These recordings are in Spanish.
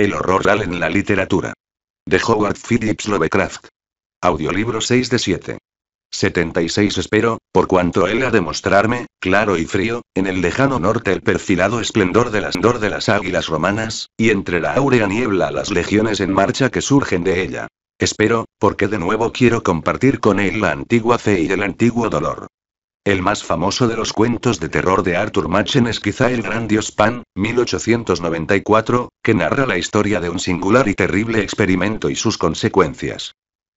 El horror real en la literatura. De Howard Phillips Lovecraft. Audiolibro 6 de 7. 76 Espero, por cuanto él ha de mostrarme, claro y frío, en el lejano norte el perfilado esplendor de las de las águilas romanas, y entre la áurea niebla las legiones en marcha que surgen de ella. Espero, porque de nuevo quiero compartir con él la antigua fe y el antiguo dolor. El más famoso de los cuentos de terror de Arthur Machen es quizá El Gran Dios Pan, 1894, que narra la historia de un singular y terrible experimento y sus consecuencias.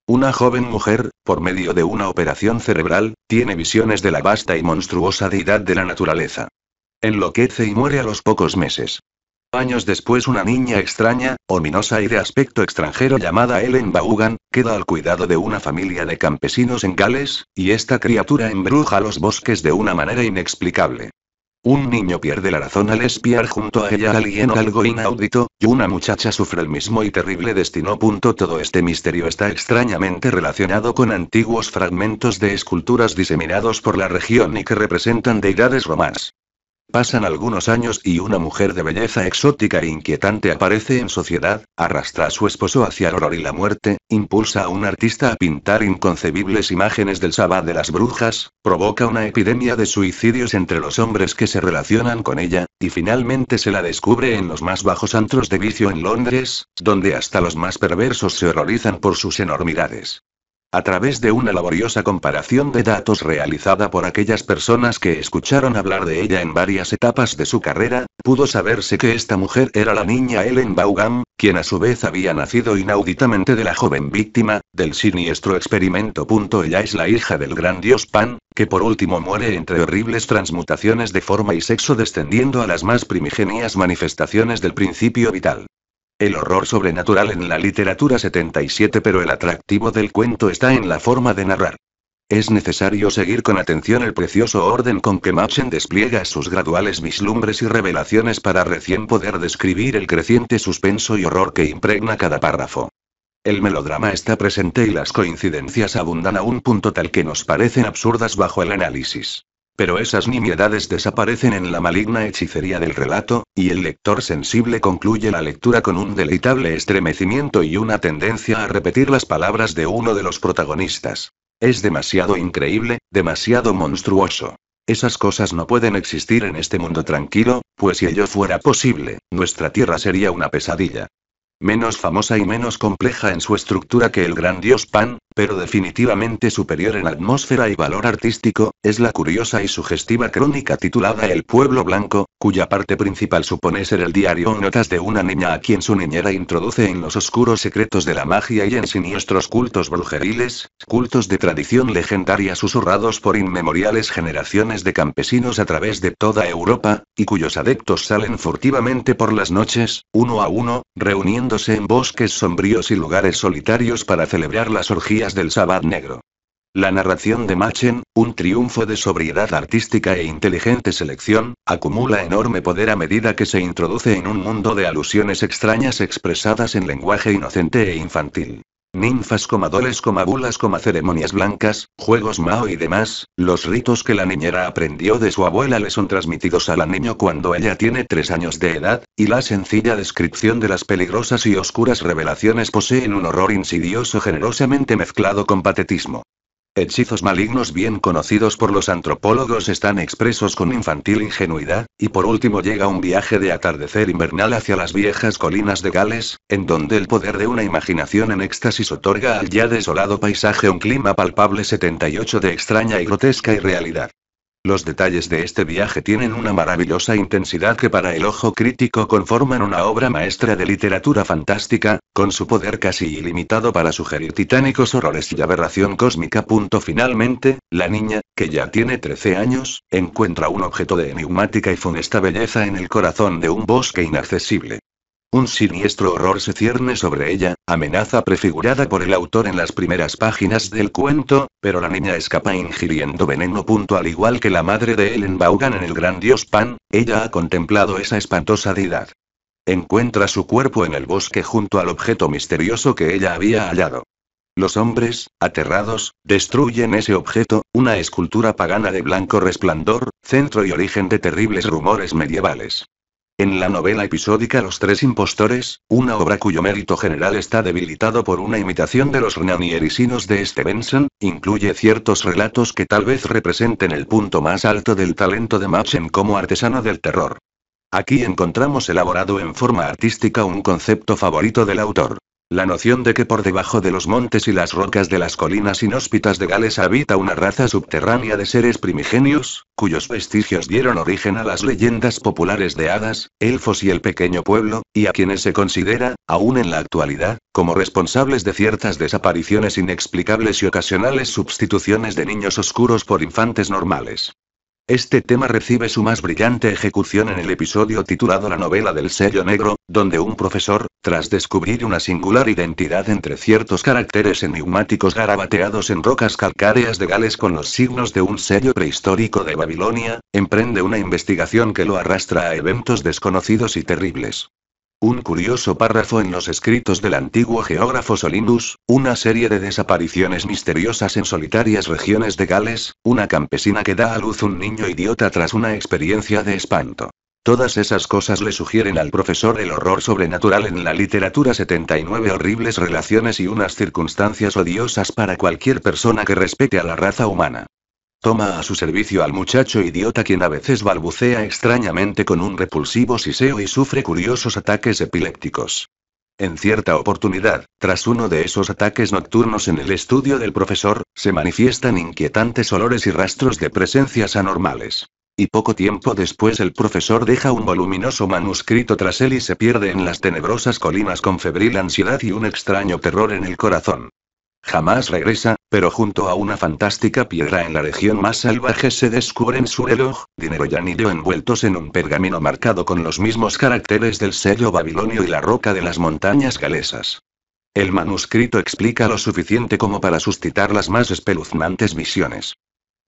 Una joven mujer, por medio de una operación cerebral, tiene visiones de la vasta y monstruosa deidad de la naturaleza. Enloquece y muere a los pocos meses. Años después una niña extraña, ominosa y de aspecto extranjero llamada Ellen Vaughan, queda al cuidado de una familia de campesinos en Gales, y esta criatura embruja los bosques de una manera inexplicable. Un niño pierde la razón al espiar junto a ella a alguien algo inaudito, y una muchacha sufre el mismo y terrible destino. Todo este misterio está extrañamente relacionado con antiguos fragmentos de esculturas diseminados por la región y que representan deidades romanas. Pasan algunos años y una mujer de belleza exótica e inquietante aparece en sociedad, arrastra a su esposo hacia el horror y la muerte, impulsa a un artista a pintar inconcebibles imágenes del sabbat de las brujas, provoca una epidemia de suicidios entre los hombres que se relacionan con ella, y finalmente se la descubre en los más bajos antros de vicio en Londres, donde hasta los más perversos se horrorizan por sus enormidades a través de una laboriosa comparación de datos realizada por aquellas personas que escucharon hablar de ella en varias etapas de su carrera, pudo saberse que esta mujer era la niña Ellen Vaughan, quien a su vez había nacido inauditamente de la joven víctima del siniestro experimento. Ella es la hija del gran dios Pan, que por último muere entre horribles transmutaciones de forma y sexo descendiendo a las más primigenias manifestaciones del principio vital. El horror sobrenatural en la literatura 77 pero el atractivo del cuento está en la forma de narrar. Es necesario seguir con atención el precioso orden con que Machen despliega sus graduales vislumbres y revelaciones para recién poder describir el creciente suspenso y horror que impregna cada párrafo. El melodrama está presente y las coincidencias abundan a un punto tal que nos parecen absurdas bajo el análisis. Pero esas nimiedades desaparecen en la maligna hechicería del relato, y el lector sensible concluye la lectura con un deleitable estremecimiento y una tendencia a repetir las palabras de uno de los protagonistas. Es demasiado increíble, demasiado monstruoso. Esas cosas no pueden existir en este mundo tranquilo, pues si ello fuera posible, nuestra Tierra sería una pesadilla. Menos famosa y menos compleja en su estructura que el gran dios Pan, pero definitivamente superior en atmósfera y valor artístico, es la curiosa y sugestiva crónica titulada El pueblo blanco, cuya parte principal supone ser el diario notas de una niña a quien su niñera introduce en los oscuros secretos de la magia y en siniestros cultos brujeriles, cultos de tradición legendaria susurrados por inmemoriales generaciones de campesinos a través de toda Europa, y cuyos adeptos salen furtivamente por las noches, uno a uno, reuniéndose en bosques sombríos y lugares solitarios para celebrar la orgías del Sabbat negro. La narración de Machen, un triunfo de sobriedad artística e inteligente selección, acumula enorme poder a medida que se introduce en un mundo de alusiones extrañas expresadas en lenguaje inocente e infantil. Ninfas, comadores, bulas, ceremonias blancas, juegos mao y demás, los ritos que la niñera aprendió de su abuela le son transmitidos a la niño cuando ella tiene tres años de edad, y la sencilla descripción de las peligrosas y oscuras revelaciones poseen un horror insidioso generosamente mezclado con patetismo. Hechizos malignos bien conocidos por los antropólogos están expresos con infantil ingenuidad, y por último llega un viaje de atardecer invernal hacia las viejas colinas de Gales, en donde el poder de una imaginación en éxtasis otorga al ya desolado paisaje un clima palpable 78 de extraña y grotesca irrealidad. Los detalles de este viaje tienen una maravillosa intensidad que para el ojo crítico conforman una obra maestra de literatura fantástica, con su poder casi ilimitado para sugerir titánicos horrores y aberración cósmica. Finalmente, la niña, que ya tiene 13 años, encuentra un objeto de enigmática y funesta belleza en el corazón de un bosque inaccesible. Un siniestro horror se cierne sobre ella, amenaza prefigurada por el autor en las primeras páginas del cuento, pero la niña escapa ingiriendo veneno. Al igual que la madre de Ellen Vaughan en el gran dios Pan, ella ha contemplado esa espantosa deidad. Encuentra su cuerpo en el bosque junto al objeto misterioso que ella había hallado. Los hombres, aterrados, destruyen ese objeto, una escultura pagana de blanco resplandor, centro y origen de terribles rumores medievales. En la novela episódica Los Tres Impostores, una obra cuyo mérito general está debilitado por una imitación de los renanierisinos de Stevenson, incluye ciertos relatos que tal vez representen el punto más alto del talento de Machen como artesano del terror. Aquí encontramos elaborado en forma artística un concepto favorito del autor, la noción de que por debajo de los montes y las rocas de las colinas inhóspitas de Gales habita una raza subterránea de seres primigenios, cuyos vestigios dieron origen a las leyendas populares de hadas, elfos y el pequeño pueblo, y a quienes se considera, aún en la actualidad, como responsables de ciertas desapariciones inexplicables y ocasionales sustituciones de niños oscuros por infantes normales. Este tema recibe su más brillante ejecución en el episodio titulado La novela del sello negro, donde un profesor, tras descubrir una singular identidad entre ciertos caracteres enigmáticos garabateados en rocas calcáreas de Gales con los signos de un sello prehistórico de Babilonia, emprende una investigación que lo arrastra a eventos desconocidos y terribles. Un curioso párrafo en los escritos del antiguo geógrafo Solinus, una serie de desapariciones misteriosas en solitarias regiones de Gales, una campesina que da a luz un niño idiota tras una experiencia de espanto. Todas esas cosas le sugieren al profesor el horror sobrenatural en la literatura 79 horribles relaciones y unas circunstancias odiosas para cualquier persona que respete a la raza humana. Toma a su servicio al muchacho idiota quien a veces balbucea extrañamente con un repulsivo siseo y sufre curiosos ataques epilépticos. En cierta oportunidad, tras uno de esos ataques nocturnos en el estudio del profesor, se manifiestan inquietantes olores y rastros de presencias anormales. Y poco tiempo después el profesor deja un voluminoso manuscrito tras él y se pierde en las tenebrosas colinas con febril ansiedad y un extraño terror en el corazón. Jamás regresa, pero junto a una fantástica piedra en la región más salvaje se descubren su reloj, dinero y anillo envueltos en un pergamino marcado con los mismos caracteres del sello babilonio y la roca de las montañas galesas. El manuscrito explica lo suficiente como para suscitar las más espeluznantes visiones.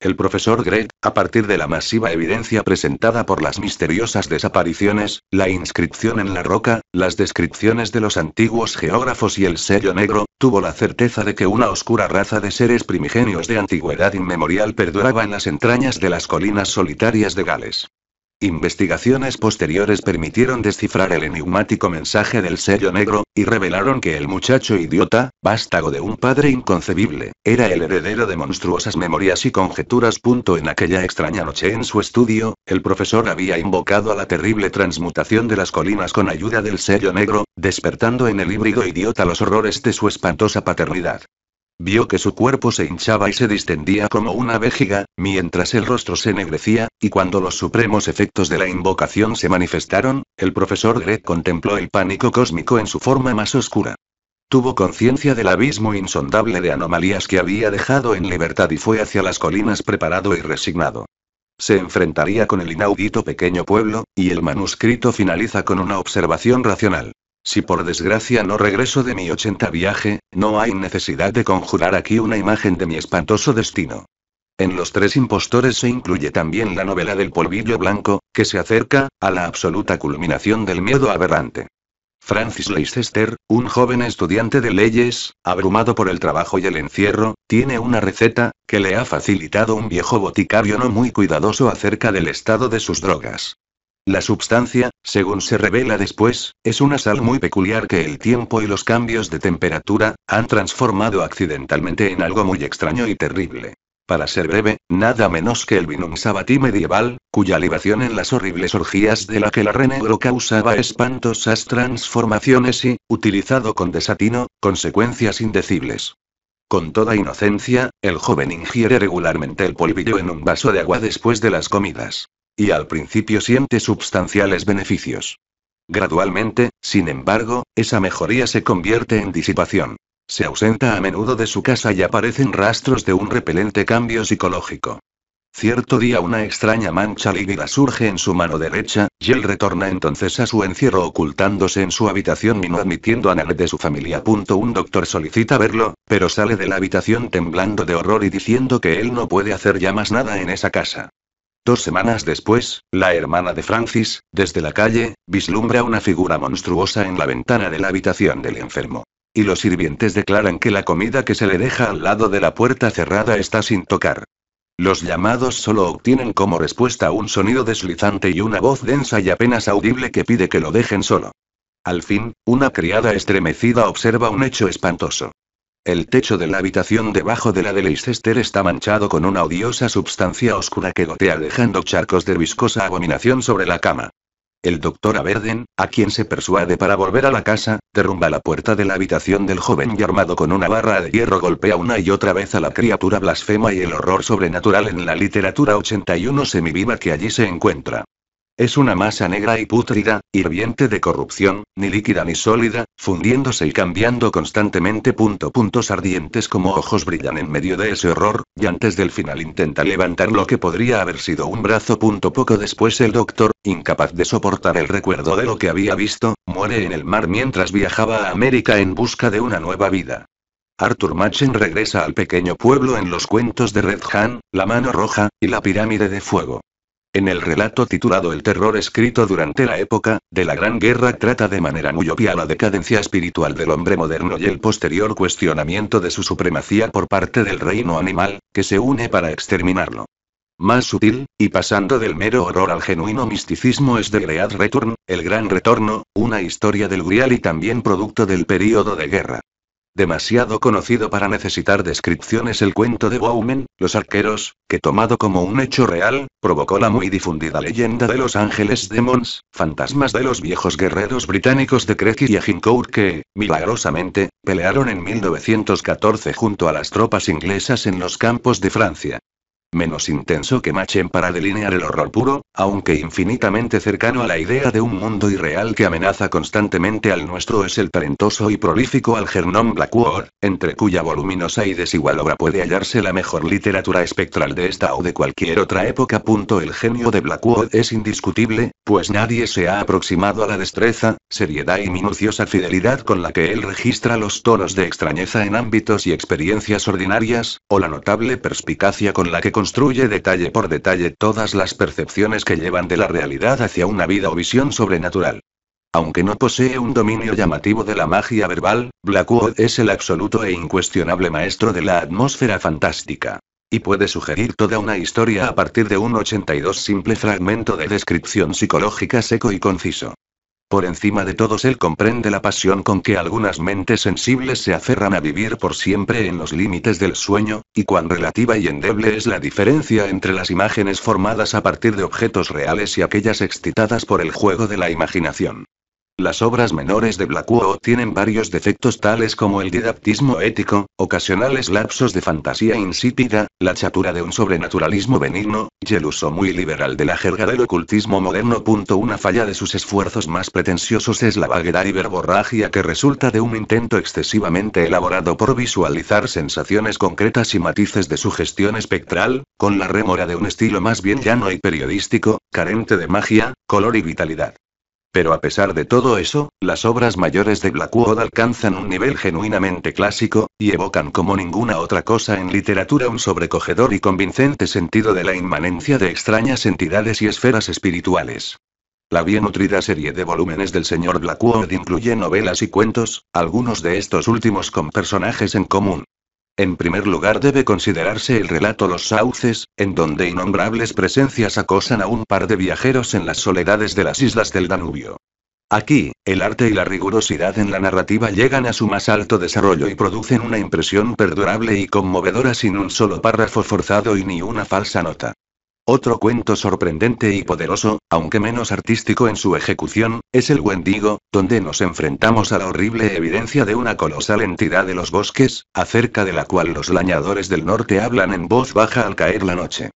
El profesor Gregg, a partir de la masiva evidencia presentada por las misteriosas desapariciones, la inscripción en la roca, las descripciones de los antiguos geógrafos y el sello negro, tuvo la certeza de que una oscura raza de seres primigenios de antigüedad inmemorial perduraba en las entrañas de las colinas solitarias de Gales. Investigaciones posteriores permitieron descifrar el enigmático mensaje del sello negro, y revelaron que el muchacho idiota, vástago de un padre inconcebible, era el heredero de monstruosas memorias y conjeturas. En aquella extraña noche en su estudio, el profesor había invocado a la terrible transmutación de las colinas con ayuda del sello negro, despertando en el híbrido idiota los horrores de su espantosa paternidad. Vio que su cuerpo se hinchaba y se distendía como una vejiga, mientras el rostro se ennegrecía, y cuando los supremos efectos de la invocación se manifestaron, el profesor Greg contempló el pánico cósmico en su forma más oscura. Tuvo conciencia del abismo insondable de anomalías que había dejado en libertad y fue hacia las colinas preparado y resignado. Se enfrentaría con el inaudito pequeño pueblo, y el manuscrito finaliza con una observación racional. Si por desgracia no regreso de mi 80 viaje, no hay necesidad de conjurar aquí una imagen de mi espantoso destino. En Los Tres Impostores se incluye también la novela del polvillo blanco, que se acerca, a la absoluta culminación del miedo aberrante. Francis Leicester, un joven estudiante de leyes, abrumado por el trabajo y el encierro, tiene una receta, que le ha facilitado un viejo boticario no muy cuidadoso acerca del estado de sus drogas. La substancia, según se revela después, es una sal muy peculiar que el tiempo y los cambios de temperatura han transformado accidentalmente en algo muy extraño y terrible. Para ser breve, nada menos que el Vinum Sabatí medieval, cuya libación en las horribles orgías de la que la renegro causaba espantosas transformaciones y, utilizado con desatino, consecuencias indecibles. Con toda inocencia, el joven ingiere regularmente el polvillo en un vaso de agua después de las comidas. Y al principio siente substanciales beneficios. Gradualmente, sin embargo, esa mejoría se convierte en disipación. Se ausenta a menudo de su casa y aparecen rastros de un repelente cambio psicológico. Cierto día una extraña mancha lívida surge en su mano derecha, y él retorna entonces a su encierro ocultándose en su habitación y no admitiendo a nadie de su familia. Un doctor solicita verlo, pero sale de la habitación temblando de horror y diciendo que él no puede hacer ya más nada en esa casa. Dos semanas después, la hermana de Francis, desde la calle, vislumbra una figura monstruosa en la ventana de la habitación del enfermo. Y los sirvientes declaran que la comida que se le deja al lado de la puerta cerrada está sin tocar. Los llamados solo obtienen como respuesta un sonido deslizante y una voz densa y apenas audible que pide que lo dejen solo. Al fin, una criada estremecida observa un hecho espantoso. El techo de la habitación debajo de la de Leicester está manchado con una odiosa substancia oscura que gotea dejando charcos de viscosa abominación sobre la cama. El doctor Averden, a quien se persuade para volver a la casa, derrumba la puerta de la habitación del joven y armado con una barra de hierro golpea una y otra vez a la criatura blasfema y el horror sobrenatural en la literatura 81 semiviva que allí se encuentra. Es una masa negra y pútrida, hirviente de corrupción, ni líquida ni sólida, fundiéndose y cambiando constantemente. Punto, puntos ardientes como ojos brillan en medio de ese horror, y antes del final intenta levantar lo que podría haber sido un brazo. poco después el doctor, incapaz de soportar el recuerdo de lo que había visto, muere en el mar mientras viajaba a América en busca de una nueva vida. Arthur Machen regresa al pequeño pueblo en los cuentos de Red Han, La Mano Roja, y la Pirámide de Fuego. En el relato titulado El terror escrito durante la época de la Gran Guerra trata de manera muy obvia la decadencia espiritual del hombre moderno y el posterior cuestionamiento de su supremacía por parte del reino animal, que se une para exterminarlo. Más sutil, y pasando del mero horror al genuino misticismo es The Great Return, El Gran Retorno, una historia del Grial y también producto del período de guerra. Demasiado conocido para necesitar descripciones el cuento de Bowman, Los Arqueros, que tomado como un hecho real, provocó la muy difundida leyenda de los Ángeles Demons, fantasmas de los viejos guerreros británicos de Crecy y Agincourt que, milagrosamente, pelearon en 1914 junto a las tropas inglesas en los campos de Francia menos intenso que Machen para delinear el horror puro, aunque infinitamente cercano a la idea de un mundo irreal que amenaza constantemente al nuestro es el talentoso y prolífico Algernon Blackwood, entre cuya voluminosa y desigual obra puede hallarse la mejor literatura espectral de esta o de cualquier otra época. El genio de Blackwood es indiscutible, pues nadie se ha aproximado a la destreza, seriedad y minuciosa fidelidad con la que él registra los tonos de extrañeza en ámbitos y experiencias ordinarias, o la notable perspicacia con la que construye detalle por detalle todas las percepciones que llevan de la realidad hacia una vida o visión sobrenatural. Aunque no posee un dominio llamativo de la magia verbal, Blackwood es el absoluto e incuestionable maestro de la atmósfera fantástica. Y puede sugerir toda una historia a partir de un 82 simple fragmento de descripción psicológica seco y conciso. Por encima de todos él comprende la pasión con que algunas mentes sensibles se aferran a vivir por siempre en los límites del sueño, y cuán relativa y endeble es la diferencia entre las imágenes formadas a partir de objetos reales y aquellas excitadas por el juego de la imaginación. Las obras menores de Blackwood tienen varios defectos tales como el didactismo ético, ocasionales lapsos de fantasía insípida, la chatura de un sobrenaturalismo benigno, y el uso muy liberal de la jerga del ocultismo moderno. Una falla de sus esfuerzos más pretenciosos es la vaguedad y verborragia que resulta de un intento excesivamente elaborado por visualizar sensaciones concretas y matices de su gestión espectral, con la rémora de un estilo más bien llano y periodístico, carente de magia, color y vitalidad. Pero a pesar de todo eso, las obras mayores de Blackwood alcanzan un nivel genuinamente clásico, y evocan como ninguna otra cosa en literatura un sobrecogedor y convincente sentido de la inmanencia de extrañas entidades y esferas espirituales. La bien nutrida serie de volúmenes del señor Blackwood incluye novelas y cuentos, algunos de estos últimos con personajes en común. En primer lugar debe considerarse el relato Los Sauces, en donde innombrables presencias acosan a un par de viajeros en las soledades de las islas del Danubio. Aquí, el arte y la rigurosidad en la narrativa llegan a su más alto desarrollo y producen una impresión perdurable y conmovedora sin un solo párrafo forzado y ni una falsa nota. Otro cuento sorprendente y poderoso, aunque menos artístico en su ejecución, es El Wendigo, donde nos enfrentamos a la horrible evidencia de una colosal entidad de los bosques, acerca de la cual los lañadores del norte hablan en voz baja al caer la noche.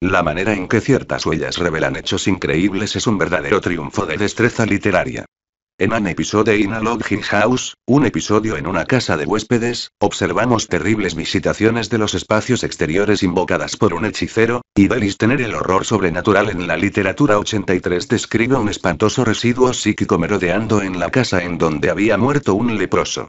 La manera en que ciertas huellas revelan hechos increíbles es un verdadero triunfo de destreza literaria. En un episodio in a Logging house, un episodio en una casa de huéspedes, observamos terribles visitaciones de los espacios exteriores invocadas por un hechicero, y Delis tener el horror sobrenatural en la literatura 83 describe un espantoso residuo psíquico merodeando en la casa en donde había muerto un leproso.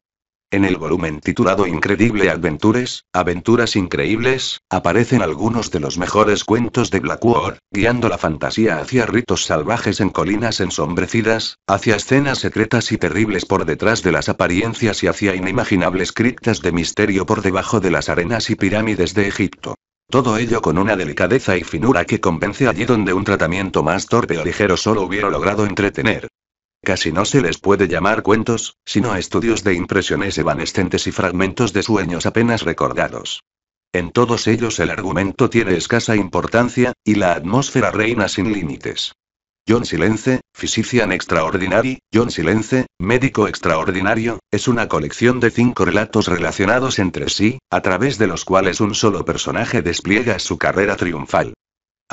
En el volumen titulado Increíble Adventures, Aventuras Increíbles, aparecen algunos de los mejores cuentos de Blackwood, guiando la fantasía hacia ritos salvajes en colinas ensombrecidas, hacia escenas secretas y terribles por detrás de las apariencias y hacia inimaginables criptas de misterio por debajo de las arenas y pirámides de Egipto. Todo ello con una delicadeza y finura que convence allí donde un tratamiento más torpe o ligero solo hubiera logrado entretener. Casi no se les puede llamar cuentos, sino estudios de impresiones evanescentes y fragmentos de sueños apenas recordados. En todos ellos el argumento tiene escasa importancia, y la atmósfera reina sin límites. John Silence, Physician Extraordinary, John Silence, Médico Extraordinario, es una colección de cinco relatos relacionados entre sí, a través de los cuales un solo personaje despliega su carrera triunfal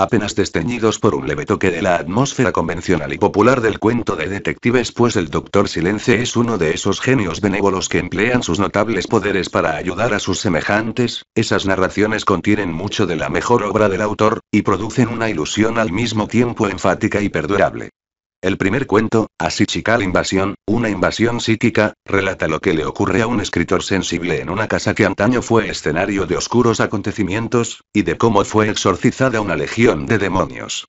apenas desteñidos por un leve toque de la atmósfera convencional y popular del cuento de detectives, pues el doctor Silence es uno de esos genios benévolos que emplean sus notables poderes para ayudar a sus semejantes, esas narraciones contienen mucho de la mejor obra del autor, y producen una ilusión al mismo tiempo enfática y perdurable. El primer cuento, Asichical Invasión, una invasión psíquica, relata lo que le ocurre a un escritor sensible en una casa que antaño fue escenario de oscuros acontecimientos, y de cómo fue exorcizada una legión de demonios.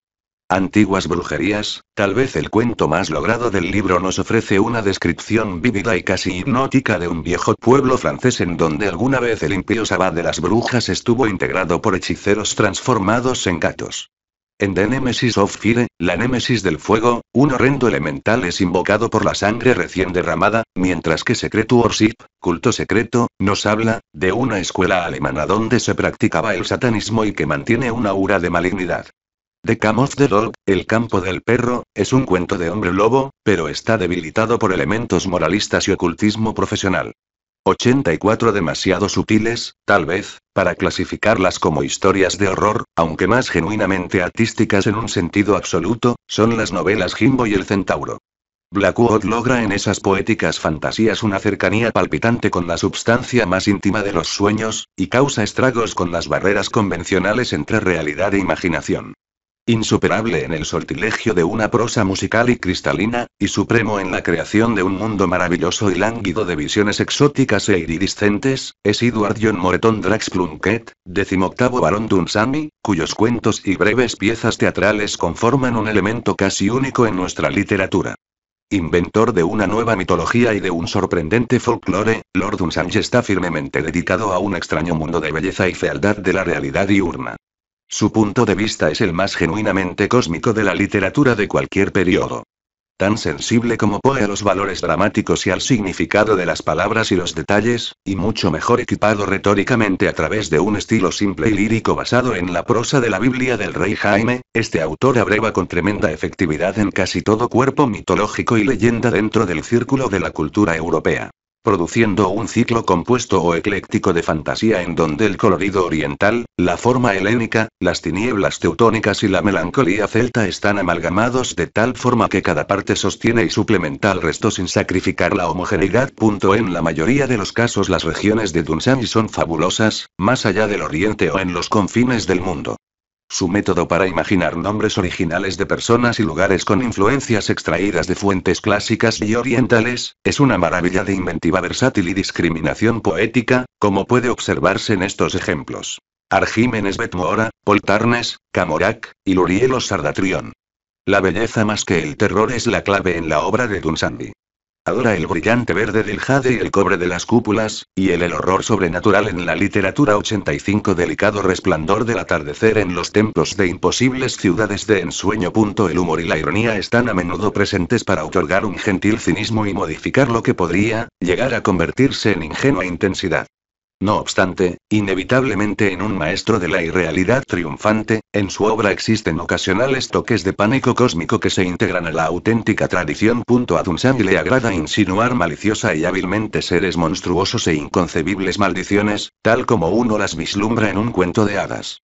Antiguas brujerías, tal vez el cuento más logrado del libro nos ofrece una descripción vívida y casi hipnótica de un viejo pueblo francés en donde alguna vez el impío sabá de las brujas estuvo integrado por hechiceros transformados en gatos. En The Nemesis of Fire, la Némesis del Fuego, un horrendo elemental es invocado por la sangre recién derramada, mientras que Secret Worship, culto secreto, nos habla, de una escuela alemana donde se practicaba el satanismo y que mantiene una aura de malignidad. The Camp of the Dog, El campo del perro, es un cuento de hombre lobo, pero está debilitado por elementos moralistas y ocultismo profesional. 84 demasiado sutiles, tal vez, para clasificarlas como historias de horror, aunque más genuinamente artísticas en un sentido absoluto, son las novelas Jimbo y el Centauro. Blackwood logra en esas poéticas fantasías una cercanía palpitante con la substancia más íntima de los sueños, y causa estragos con las barreras convencionales entre realidad e imaginación. Insuperable en el sortilegio de una prosa musical y cristalina, y supremo en la creación de un mundo maravilloso y lánguido de visiones exóticas e iridiscentes, es Edward John Moreton Drax Plunkett, decimoctavo barón Dunsany, cuyos cuentos y breves piezas teatrales conforman un elemento casi único en nuestra literatura. Inventor de una nueva mitología y de un sorprendente folclore, Lord Dunsany está firmemente dedicado a un extraño mundo de belleza y fealdad de la realidad diurna. Su punto de vista es el más genuinamente cósmico de la literatura de cualquier periodo. Tan sensible como Poe a los valores dramáticos y al significado de las palabras y los detalles, y mucho mejor equipado retóricamente a través de un estilo simple y lírico basado en la prosa de la Biblia del rey Jaime, este autor abreva con tremenda efectividad en casi todo cuerpo mitológico y leyenda dentro del círculo de la cultura europea produciendo un ciclo compuesto o ecléctico de fantasía en donde el colorido oriental, la forma helénica, las tinieblas teutónicas y la melancolía celta están amalgamados de tal forma que cada parte sostiene y suplementa al resto sin sacrificar la homogeneidad. En la mayoría de los casos las regiones de Dunsany son fabulosas, más allá del oriente o en los confines del mundo su método para imaginar nombres originales de personas y lugares con influencias extraídas de fuentes clásicas y orientales, es una maravilla de inventiva versátil y discriminación poética, como puede observarse en estos ejemplos. Argímenes Betmora, Poltarnes, Camorac, y Lurielos Sardatrión. La belleza más que el terror es la clave en la obra de Dunsandy. Adora el brillante verde del jade y el cobre de las cúpulas, y el, el horror sobrenatural en la literatura 85 delicado resplandor del atardecer en los templos de imposibles ciudades de ensueño. El humor y la ironía están a menudo presentes para otorgar un gentil cinismo y modificar lo que podría, llegar a convertirse en ingenua intensidad. No obstante, inevitablemente en un maestro de la irrealidad triunfante, en su obra existen ocasionales toques de pánico cósmico que se integran a la auténtica tradición. A y le agrada insinuar maliciosa y hábilmente seres monstruosos e inconcebibles maldiciones, tal como uno las vislumbra en un cuento de hadas.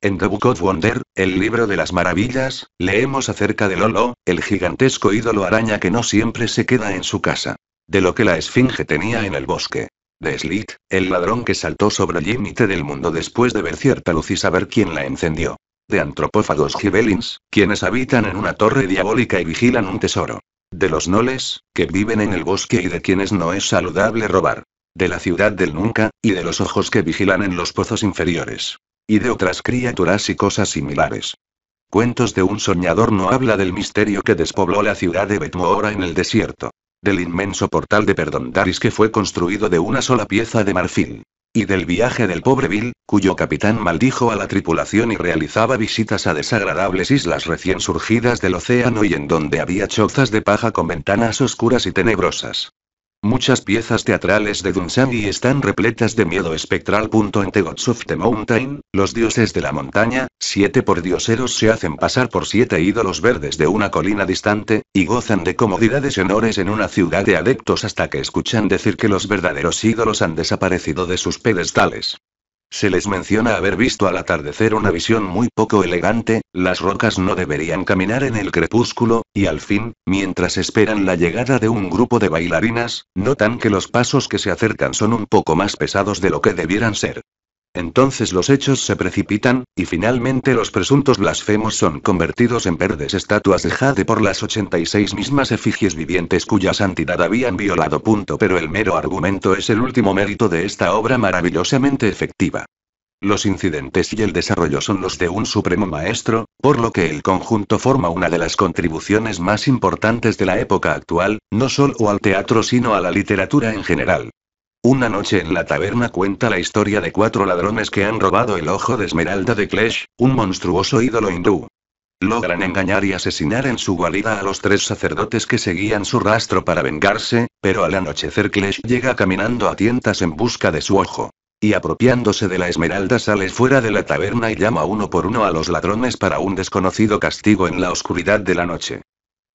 En The Book of Wonder, el libro de las maravillas, leemos acerca de Lolo, el gigantesco ídolo araña que no siempre se queda en su casa. De lo que la esfinge tenía en el bosque de Slit, el ladrón que saltó sobre el límite del mundo después de ver cierta luz y saber quién la encendió. De antropófagos gibelins, quienes habitan en una torre diabólica y vigilan un tesoro. De los noles, que viven en el bosque y de quienes no es saludable robar. De la ciudad del nunca, y de los ojos que vigilan en los pozos inferiores. Y de otras criaturas y cosas similares. Cuentos de un soñador no habla del misterio que despobló la ciudad de Betmoora en el desierto del inmenso portal de Daris que fue construido de una sola pieza de marfil, y del viaje del pobre Bill, cuyo capitán maldijo a la tripulación y realizaba visitas a desagradables islas recién surgidas del océano y en donde había chozas de paja con ventanas oscuras y tenebrosas. Muchas piezas teatrales de y están repletas de miedo espectral. The Gods of the Mountain, los dioses de la montaña, siete por dioseros se hacen pasar por siete ídolos verdes de una colina distante, y gozan de comodidades y honores en una ciudad de adeptos hasta que escuchan decir que los verdaderos ídolos han desaparecido de sus pedestales. Se les menciona haber visto al atardecer una visión muy poco elegante, las rocas no deberían caminar en el crepúsculo, y al fin, mientras esperan la llegada de un grupo de bailarinas, notan que los pasos que se acercan son un poco más pesados de lo que debieran ser. Entonces los hechos se precipitan, y finalmente los presuntos blasfemos son convertidos en verdes estatuas de jade por las 86 mismas efigies vivientes cuya santidad habían violado. Punto. Pero el mero argumento es el último mérito de esta obra maravillosamente efectiva. Los incidentes y el desarrollo son los de un supremo maestro, por lo que el conjunto forma una de las contribuciones más importantes de la época actual, no solo al teatro sino a la literatura en general. Una noche en la taberna cuenta la historia de cuatro ladrones que han robado el ojo de Esmeralda de Klesh, un monstruoso ídolo hindú. Logran engañar y asesinar en su guarida a los tres sacerdotes que seguían su rastro para vengarse, pero al anochecer Klesh llega caminando a tientas en busca de su ojo. Y apropiándose de la esmeralda sale fuera de la taberna y llama uno por uno a los ladrones para un desconocido castigo en la oscuridad de la noche.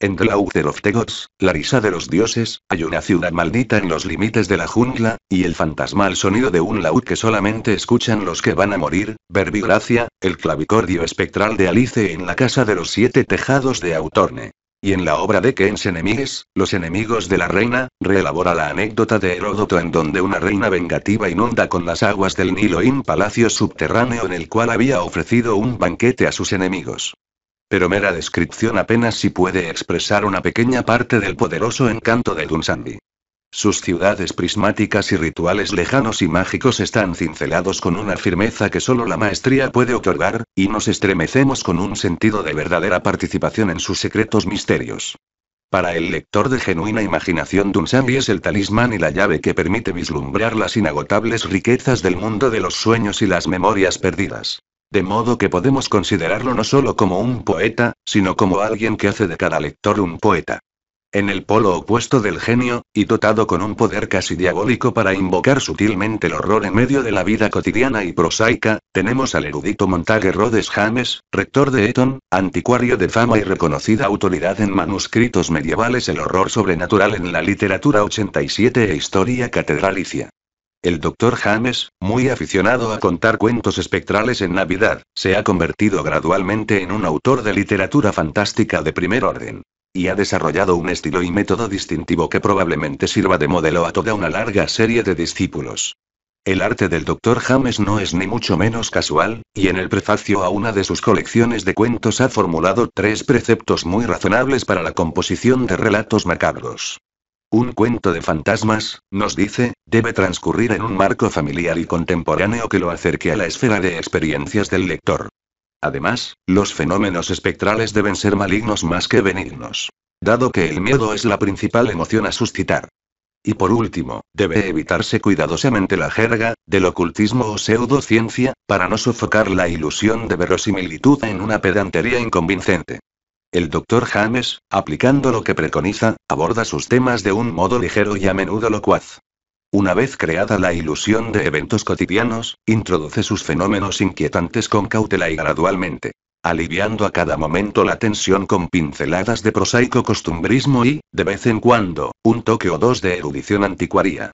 En The of the Gods, la risa de los dioses, hay una ciudad maldita en los límites de la jungla, y el fantasmal sonido de un laúd que solamente escuchan los que van a morir, verbigracia, el clavicordio espectral de Alice en la casa de los siete tejados de Autorne. Y en la obra de Kens Enemies, Los enemigos de la reina, reelabora la anécdota de Heródoto en donde una reina vengativa inunda con las aguas del Nilo un palacio subterráneo en el cual había ofrecido un banquete a sus enemigos. Pero mera descripción apenas si puede expresar una pequeña parte del poderoso encanto de Dunsandi. Sus ciudades prismáticas y rituales lejanos y mágicos están cincelados con una firmeza que solo la maestría puede otorgar, y nos estremecemos con un sentido de verdadera participación en sus secretos misterios. Para el lector de genuina imaginación, Dunsandi es el talismán y la llave que permite vislumbrar las inagotables riquezas del mundo de los sueños y las memorias perdidas. De modo que podemos considerarlo no solo como un poeta, sino como alguien que hace de cada lector un poeta. En el polo opuesto del genio, y dotado con un poder casi diabólico para invocar sutilmente el horror en medio de la vida cotidiana y prosaica, tenemos al erudito Montague Rhodes James, rector de Eton, anticuario de fama y reconocida autoridad en manuscritos medievales El horror sobrenatural en la literatura 87 e Historia catedralicia. El doctor James, muy aficionado a contar cuentos espectrales en Navidad, se ha convertido gradualmente en un autor de literatura fantástica de primer orden. Y ha desarrollado un estilo y método distintivo que probablemente sirva de modelo a toda una larga serie de discípulos. El arte del Dr. James no es ni mucho menos casual, y en el prefacio a una de sus colecciones de cuentos ha formulado tres preceptos muy razonables para la composición de relatos macabros. Un cuento de fantasmas, nos dice, debe transcurrir en un marco familiar y contemporáneo que lo acerque a la esfera de experiencias del lector. Además, los fenómenos espectrales deben ser malignos más que benignos. Dado que el miedo es la principal emoción a suscitar. Y por último, debe evitarse cuidadosamente la jerga, del ocultismo o pseudociencia, para no sofocar la ilusión de verosimilitud en una pedantería inconvincente. El doctor James, aplicando lo que preconiza, aborda sus temas de un modo ligero y a menudo locuaz. Una vez creada la ilusión de eventos cotidianos, introduce sus fenómenos inquietantes con cautela y gradualmente, aliviando a cada momento la tensión con pinceladas de prosaico costumbrismo y, de vez en cuando, un toque o dos de erudición anticuaria.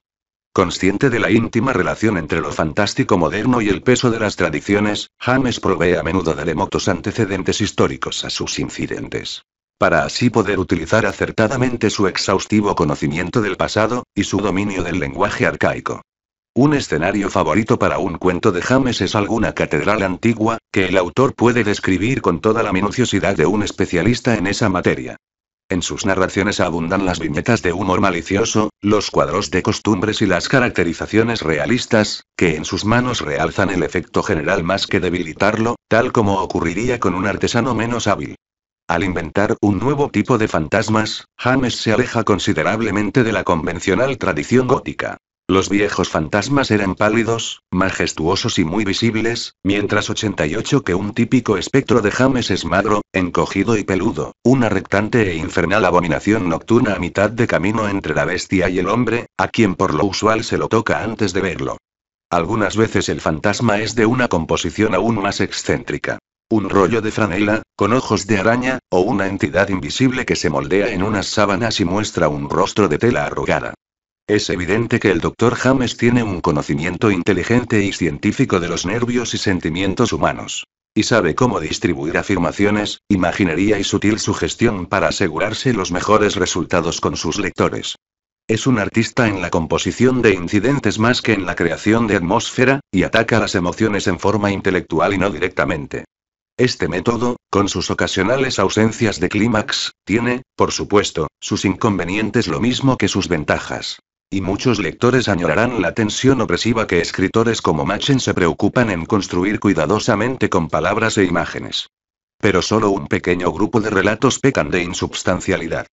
Consciente de la íntima relación entre lo fantástico moderno y el peso de las tradiciones, James provee a menudo de remotos antecedentes históricos a sus incidentes. Para así poder utilizar acertadamente su exhaustivo conocimiento del pasado, y su dominio del lenguaje arcaico. Un escenario favorito para un cuento de James es alguna catedral antigua, que el autor puede describir con toda la minuciosidad de un especialista en esa materia. En sus narraciones abundan las viñetas de humor malicioso, los cuadros de costumbres y las caracterizaciones realistas, que en sus manos realzan el efecto general más que debilitarlo, tal como ocurriría con un artesano menos hábil. Al inventar un nuevo tipo de fantasmas, James se aleja considerablemente de la convencional tradición gótica. Los viejos fantasmas eran pálidos, majestuosos y muy visibles, mientras 88 que un típico espectro de James es magro, encogido y peludo, una rectante e infernal abominación nocturna a mitad de camino entre la bestia y el hombre, a quien por lo usual se lo toca antes de verlo. Algunas veces el fantasma es de una composición aún más excéntrica. Un rollo de franela, con ojos de araña, o una entidad invisible que se moldea en unas sábanas y muestra un rostro de tela arrugada. Es evidente que el Dr. James tiene un conocimiento inteligente y científico de los nervios y sentimientos humanos. Y sabe cómo distribuir afirmaciones, imaginería y sutil sugestión para asegurarse los mejores resultados con sus lectores. Es un artista en la composición de incidentes más que en la creación de atmósfera, y ataca las emociones en forma intelectual y no directamente. Este método, con sus ocasionales ausencias de clímax, tiene, por supuesto, sus inconvenientes lo mismo que sus ventajas. Y muchos lectores añorarán la tensión opresiva que escritores como Machen se preocupan en construir cuidadosamente con palabras e imágenes. Pero solo un pequeño grupo de relatos pecan de insubstancialidad.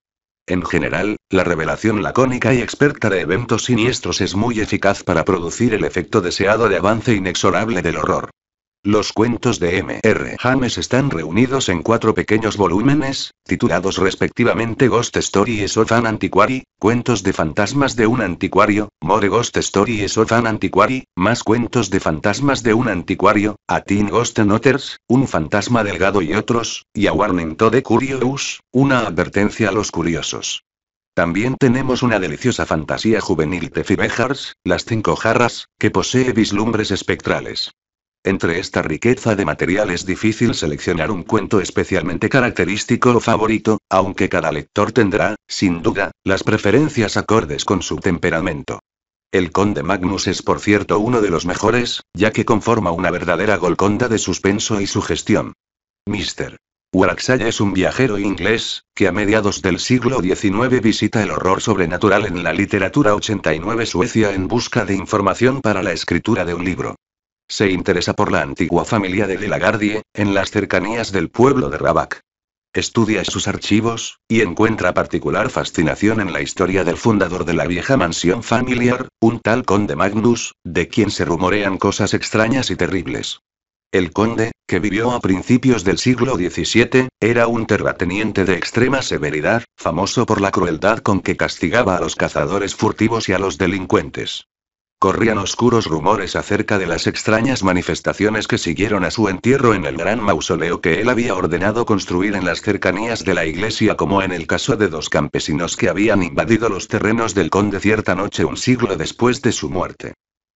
En general, la revelación lacónica y experta de eventos siniestros es muy eficaz para producir el efecto deseado de avance inexorable del horror. Los cuentos de M.R. James están reunidos en cuatro pequeños volúmenes, titulados respectivamente Ghost Stories of an Antiquary, Cuentos de Fantasmas de un Anticuario, More Ghost Stories of an Antiquary, más Cuentos de Fantasmas de un Anticuario, A Teen Ghost Noters, Un Fantasma Delgado y otros, y A Warning to the Curious, una advertencia a los curiosos. También tenemos una deliciosa fantasía juvenil de Fibejars, Las Cinco Jarras, que posee vislumbres espectrales. Entre esta riqueza de material es difícil seleccionar un cuento especialmente característico o favorito, aunque cada lector tendrá, sin duda, las preferencias acordes con su temperamento. El Conde Magnus es por cierto uno de los mejores, ya que conforma una verdadera golconda de suspenso y sugestión. Mr. Waraxaya es un viajero inglés, que a mediados del siglo XIX visita el horror sobrenatural en la literatura 89 Suecia en busca de información para la escritura de un libro. Se interesa por la antigua familia de Delagardie, en las cercanías del pueblo de Rabac. Estudia sus archivos, y encuentra particular fascinación en la historia del fundador de la vieja mansión familiar, un tal conde Magnus, de quien se rumorean cosas extrañas y terribles. El conde, que vivió a principios del siglo XVII, era un terrateniente de extrema severidad, famoso por la crueldad con que castigaba a los cazadores furtivos y a los delincuentes. Corrían oscuros rumores acerca de las extrañas manifestaciones que siguieron a su entierro en el gran mausoleo que él había ordenado construir en las cercanías de la iglesia como en el caso de dos campesinos que habían invadido los terrenos del conde cierta noche un siglo después de su muerte.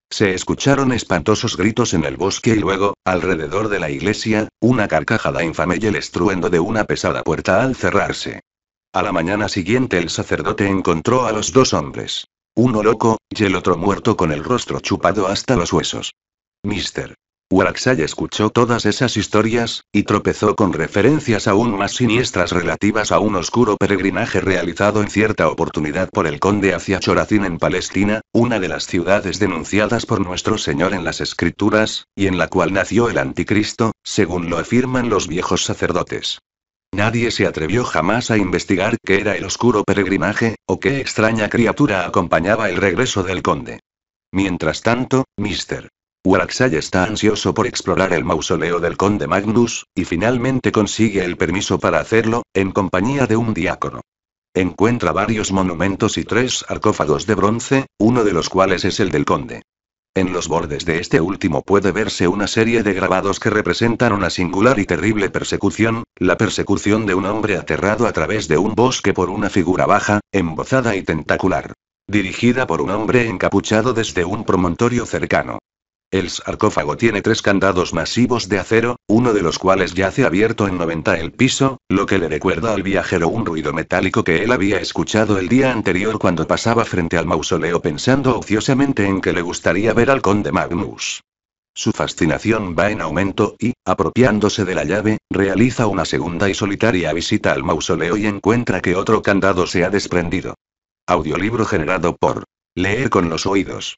Se escucharon espantosos gritos en el bosque y luego, alrededor de la iglesia, una carcajada infame y el estruendo de una pesada puerta al cerrarse. A la mañana siguiente el sacerdote encontró a los dos hombres. Uno loco, y el otro muerto con el rostro chupado hasta los huesos. Mister. Waraxay escuchó todas esas historias, y tropezó con referencias aún más siniestras relativas a un oscuro peregrinaje realizado en cierta oportunidad por el conde hacia Chorazín en Palestina, una de las ciudades denunciadas por nuestro Señor en las Escrituras, y en la cual nació el Anticristo, según lo afirman los viejos sacerdotes. Nadie se atrevió jamás a investigar qué era el oscuro peregrinaje, o qué extraña criatura acompañaba el regreso del conde. Mientras tanto, Mr. Waraxay está ansioso por explorar el mausoleo del conde Magnus, y finalmente consigue el permiso para hacerlo, en compañía de un diácono. Encuentra varios monumentos y tres arcófagos de bronce, uno de los cuales es el del conde. En los bordes de este último puede verse una serie de grabados que representan una singular y terrible persecución, la persecución de un hombre aterrado a través de un bosque por una figura baja, embozada y tentacular dirigida por un hombre encapuchado desde un promontorio cercano. El sarcófago tiene tres candados masivos de acero, uno de los cuales yace abierto en 90 el piso, lo que le recuerda al viajero un ruido metálico que él había escuchado el día anterior cuando pasaba frente al mausoleo pensando ociosamente en que le gustaría ver al conde Magnus. Su fascinación va en aumento y, apropiándose de la llave, realiza una segunda y solitaria visita al mausoleo y encuentra que otro candado se ha desprendido. Audiolibro generado por Leer con los oídos.